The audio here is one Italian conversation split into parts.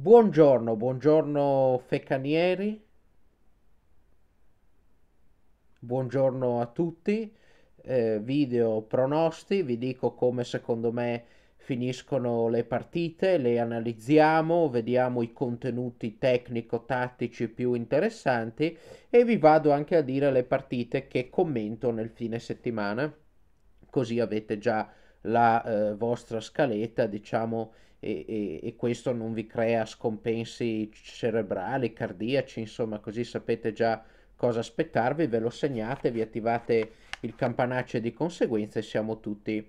Buongiorno, buongiorno Feccanieri. Buongiorno a tutti. Eh, video pronosti, vi dico come secondo me finiscono le partite, le analizziamo, vediamo i contenuti tecnico-tattici più interessanti e vi vado anche a dire le partite che commento nel fine settimana, così avete già la eh, vostra scaletta, diciamo, e, e, e, questo non vi crea scompensi cerebrali, cardiaci, insomma così sapete già cosa aspettarvi, ve lo segnate, vi attivate il campanaccio di conseguenza e siamo tutti,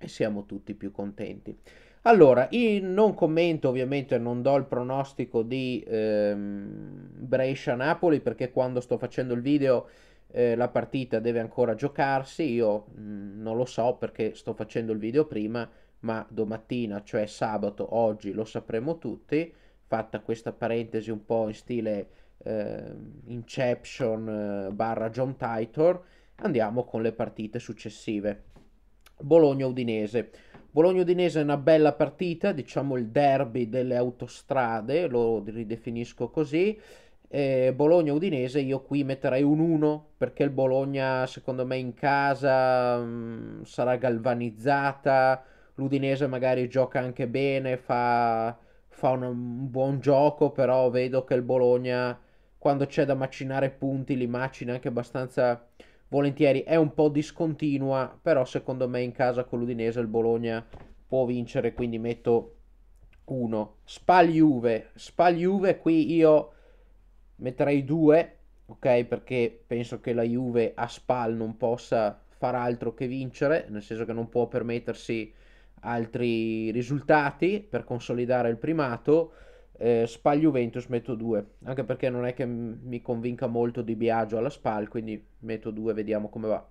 e siamo tutti più contenti. Allora, non commento ovviamente, non do il pronostico di ehm, Brescia-Napoli perché quando sto facendo il video eh, la partita deve ancora giocarsi, io mh, mm, non lo so perché sto facendo il video prima, ma domattina, cioè sabato, oggi lo sapremo tutti, fatta questa parentesi un po' in stile eh, Inception eh, barra John Titor, andiamo con le partite successive. Bologna-Udinese. Bologna-Udinese è una bella partita, diciamo il derby delle autostrade, lo ridefinisco così. Eh, Bologna-Udinese io qui metterei un 1 perché il Bologna secondo me in casa mh, mm, sarà galvanizzata, l'Udinese magari gioca anche bene, fa, fa un, un, buon gioco, però vedo che il Bologna quando c'è da macinare punti li macina anche abbastanza volentieri. È un po' discontinua, però secondo me in casa con l'Udinese il Bologna può vincere, quindi metto 1. Spal-Juve, Spal-Juve qui io metterei 2, ok? Perché penso che la Juve a Spal non possa far altro che vincere, nel senso che non può permettersi altri risultati per consolidare il primato. Eh, Spal Juventus metto 2, anche perché non è che mi convinca molto di Biagio alla Spal, quindi metto 2, vediamo come va.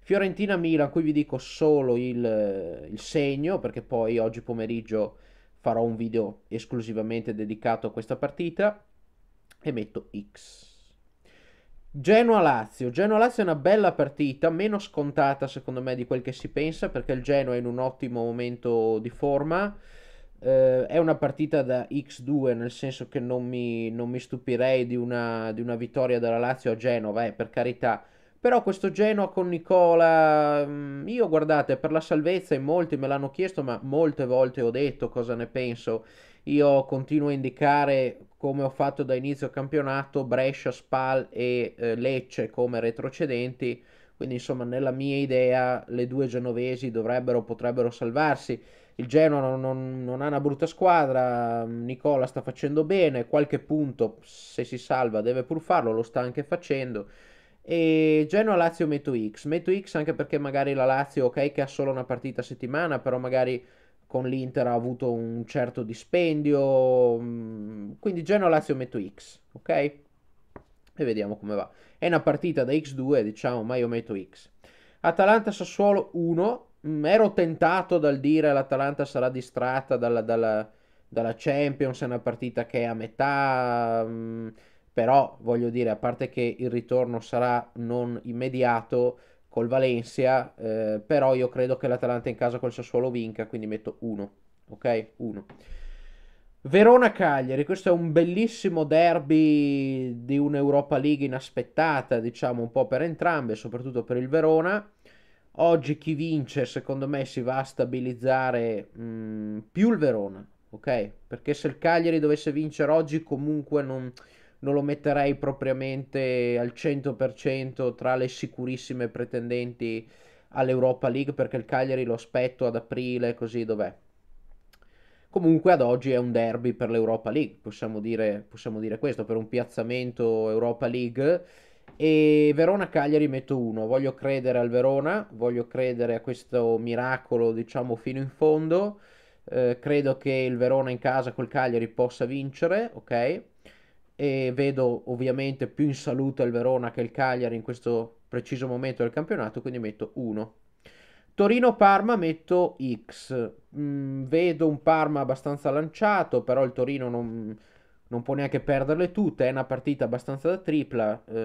Fiorentina Milan, qui vi dico solo il, il segno, perché poi oggi pomeriggio farò un video esclusivamente dedicato a questa partita e metto X. Genoa-Lazio. Genoa-Lazio è una bella partita, meno scontata secondo me di quel che si pensa perché il Genoa è in un ottimo momento di forma. Eh, è una partita da X2 nel senso che non mi, non mi stupirei di una, di una, vittoria della Lazio a Genova, eh, per carità. Però questo Genoa con Nicola, mm, io guardate, per la salvezza in molti me l'hanno chiesto, ma molte volte ho detto cosa ne penso. Io continuo a indicare come ho fatto da inizio campionato, Brescia, Spal e eh, Lecce come retrocedenti. Quindi, insomma, nella mia idea, le due genovesi dovrebbero, potrebbero salvarsi. Il Genoa non, non, ha una brutta squadra, Nicola sta facendo bene, qualche punto se si salva deve pur farlo, lo sta anche facendo. E Genoa-Lazio metto X, metto X anche perché magari la Lazio, ok che ha solo una partita a settimana, però magari con l'Inter ha avuto un certo dispendio, mm, quindi Genoa-Lazio metto X, ok? E vediamo come va. È una partita da X2, diciamo, ma io metto X. Atalanta-Sassuolo 1, mm, ero tentato dal dire l'Atalanta sarà distratta dalla, dalla, dalla Champions, è una partita che è a metà, mm, però voglio dire, a parte che il ritorno sarà non immediato col Valencia, eh, però io credo che l'Atalanta in casa col Sassuolo vinca, quindi metto 1, ok? 1. Verona-Cagliari, questo è un bellissimo derby di un'Europa League inaspettata, diciamo un po' per entrambe, soprattutto per il Verona. Oggi chi vince secondo me si va a stabilizzare mh, mm, più il Verona, ok? Perché se il Cagliari dovesse vincere oggi comunque non non lo metterei propriamente al 100% tra le sicurissime pretendenti all'Europa League perché il Cagliari lo aspetto ad aprile, così dov'è. Comunque ad oggi è un derby per l'Europa League, possiamo dire, possiamo dire questo, per un piazzamento Europa League. E Verona-Cagliari metto uno, voglio credere al Verona, voglio credere a questo miracolo diciamo fino in fondo, eh, credo che il Verona in casa col Cagliari possa vincere, ok? e vedo ovviamente più in salute il Verona che il Cagliari in questo preciso momento del campionato, quindi metto 1. Torino-Parma metto X, mm, vedo un Parma abbastanza lanciato, però il Torino non, non, può neanche perderle tutte, è una partita abbastanza da tripla, eh,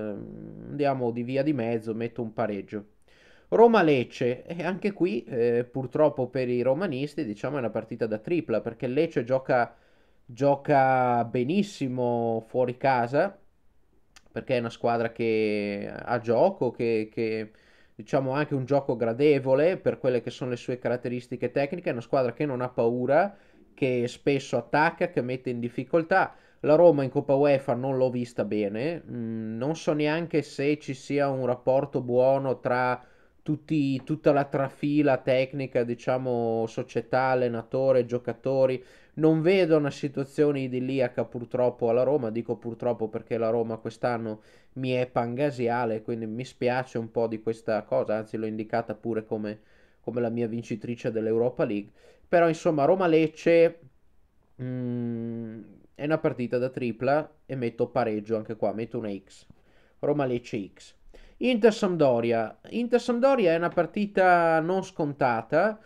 andiamo di via di mezzo, metto un pareggio. Roma-Lecce, e anche qui eh, purtroppo per i romanisti diciamo è una partita da tripla, perché Lecce gioca gioca benissimo fuori casa perché è una squadra che ha gioco, che, che diciamo anche un gioco gradevole per quelle che sono le sue caratteristiche tecniche, è una squadra che non ha paura, che spesso attacca, che mette in difficoltà. La Roma in Coppa UEFA non l'ho vista bene, mm, non so neanche se ci sia un rapporto buono tra tutti, tutta la trafila tecnica, diciamo, società, allenatore, giocatori. Non vedo una situazione idilliaca purtroppo alla Roma, dico purtroppo perché la Roma quest'anno mi è pangasiale, quindi mi spiace un po' di questa cosa, anzi l'ho indicata pure come, come la mia vincitrice dell'Europa League. Però insomma Roma-Lecce mm, è una partita da tripla e metto pareggio anche qua, metto una X. Roma-Lecce X. Inter-Sampdoria. Inter-Sampdoria è una partita non scontata,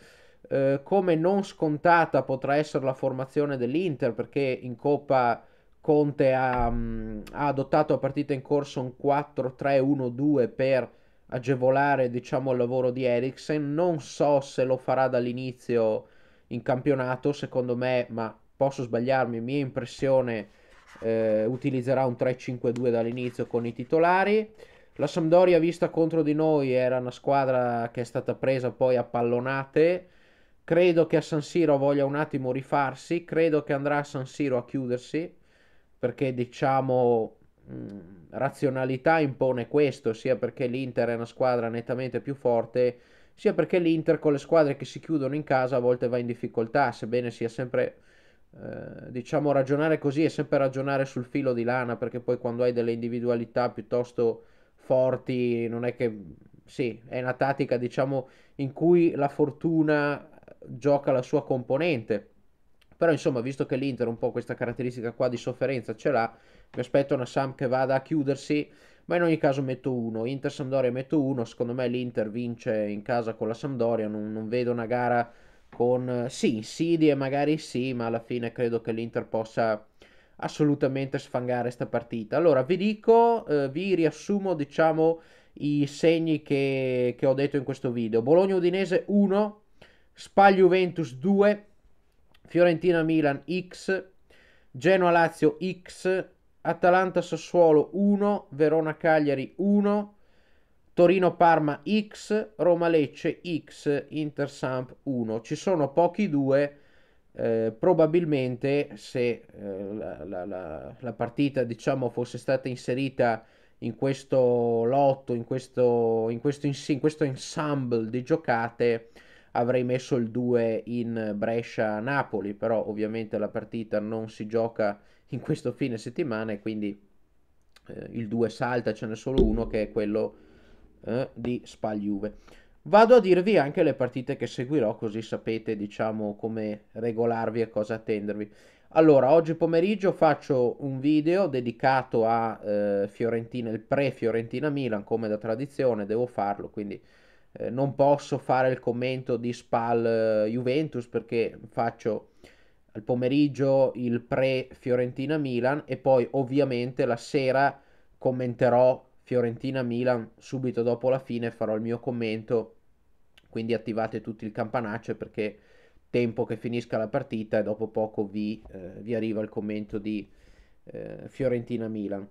eh, come non scontata potrà essere la formazione dell'Inter, perché in Coppa Conte ha, mm, ha adottato a partita in corso un 4-3-1-2 per agevolare diciamo, il lavoro di Eriksen. Non so se lo farà dall'inizio in campionato, secondo me, ma posso sbagliarmi, mia impressione eh, utilizzerà un 3-5-2 dall'inizio con i titolari. La Sampdoria vista contro di noi era una squadra che è stata presa poi a pallonate. Credo che a San Siro voglia un attimo rifarsi, credo che andrà a San Siro a chiudersi, perché diciamo mm, razionalità impone questo, sia perché l'Inter è una squadra nettamente più forte, sia perché l'Inter con le squadre che si chiudono in casa a volte va in difficoltà, sebbene sia sempre, eh, diciamo, ragionare così è sempre ragionare sul filo di lana, perché poi quando hai delle individualità piuttosto forti, non è che... Sì, è una tattica, diciamo, in cui la fortuna gioca la sua componente. Però, insomma, visto che l'Inter un po' questa caratteristica qua di sofferenza ce l'ha, mi aspetto una Sam che vada a chiudersi, ma in ogni caso metto uno. Inter Sampdoria metto uno, secondo me l'Inter vince in casa con la Sampdoria, non, non vedo una gara con... Sì, insidie magari sì, ma alla fine credo che l'Inter possa assolutamente sfangare questa partita. Allora, vi dico, eh, vi riassumo, diciamo, i segni che, che ho detto in questo video. Bologna-Udinese 1, Spal-Juventus 2, Fiorentina-Milan X, Genoa-Lazio X, Atalanta-Sassuolo 1, Verona-Cagliari 1, Torino-Parma X, Roma-Lecce X, Inter-Samp 1. Ci sono pochi due eh, probabilmente se eh, la, la, la, partita diciamo, fosse stata inserita in questo lotto, in questo, in questo, in, in questo ensemble di giocate, avrei messo il 2 in Brescia-Napoli, però ovviamente la partita non si gioca in questo fine settimana e quindi eh, il 2 salta, ce n'è solo uno che è quello eh, di Spal-Juve. Vado a dirvi anche le partite che seguirò così sapete diciamo come regolarvi e cosa attendervi. Allora, oggi pomeriggio faccio un video dedicato a eh, Fiorentina, il pre-Fiorentina Milan, come da tradizione devo farlo, quindi eh, non posso fare il commento di Spal eh, Juventus perché faccio al pomeriggio il pre-Fiorentina Milan e poi ovviamente la sera commenterò Fiorentina Milan subito dopo la fine farò il mio commento quindi attivate tutti il campanaccio perché tempo che finisca la partita e dopo poco vi, eh, vi arriva il commento di eh, Fiorentina-Milan.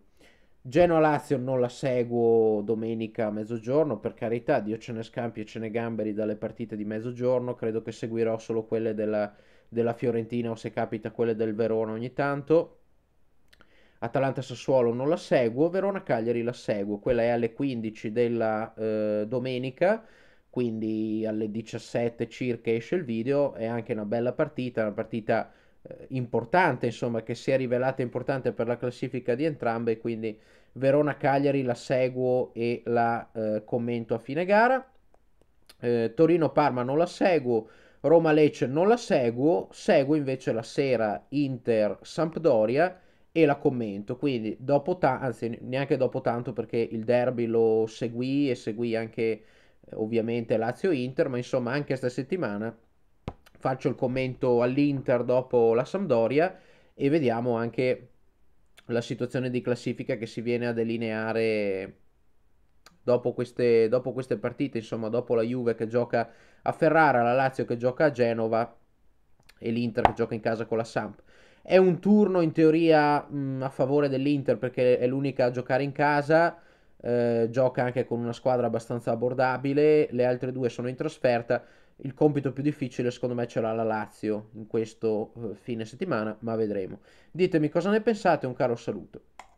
Genoa-Lazio non la seguo domenica a mezzogiorno, per carità, Dio ce ne scampi e ce ne gamberi dalle partite di mezzogiorno, credo che seguirò solo quelle della, della Fiorentina o se capita quelle del Verona ogni tanto. Atalanta-Sassuolo non la seguo, Verona-Cagliari la seguo, quella è alle 15 della eh, domenica, quindi alle 17 circa esce il video, è anche una bella partita, una partita eh, importante, insomma, che si è rivelata importante per la classifica di entrambe, quindi Verona-Cagliari la seguo e la eh, commento a fine gara. Eh, Torino-Parma non la seguo, Roma-Lecce non la seguo, seguo invece la sera Inter-Sampdoria e la commento, quindi dopo tanto, anzi neanche dopo tanto perché il derby lo seguì e seguì anche ovviamente Lazio-Inter, ma insomma anche questa settimana faccio il commento all'Inter dopo la Sampdoria e vediamo anche la situazione di classifica che si viene a delineare dopo queste, dopo queste partite, insomma dopo la Juve che gioca a Ferrara, la Lazio che gioca a Genova e l'Inter che gioca in casa con la Samp. È un turno in teoria mh, mm, a favore dell'Inter perché è l'unica a giocare in casa, eh, gioca anche con una squadra abbastanza abbordabile, le altre due sono in trasferta, il compito più difficile secondo me ce l'ha la Lazio in questo eh, fine settimana, ma vedremo. Ditemi cosa ne pensate, un caro saluto.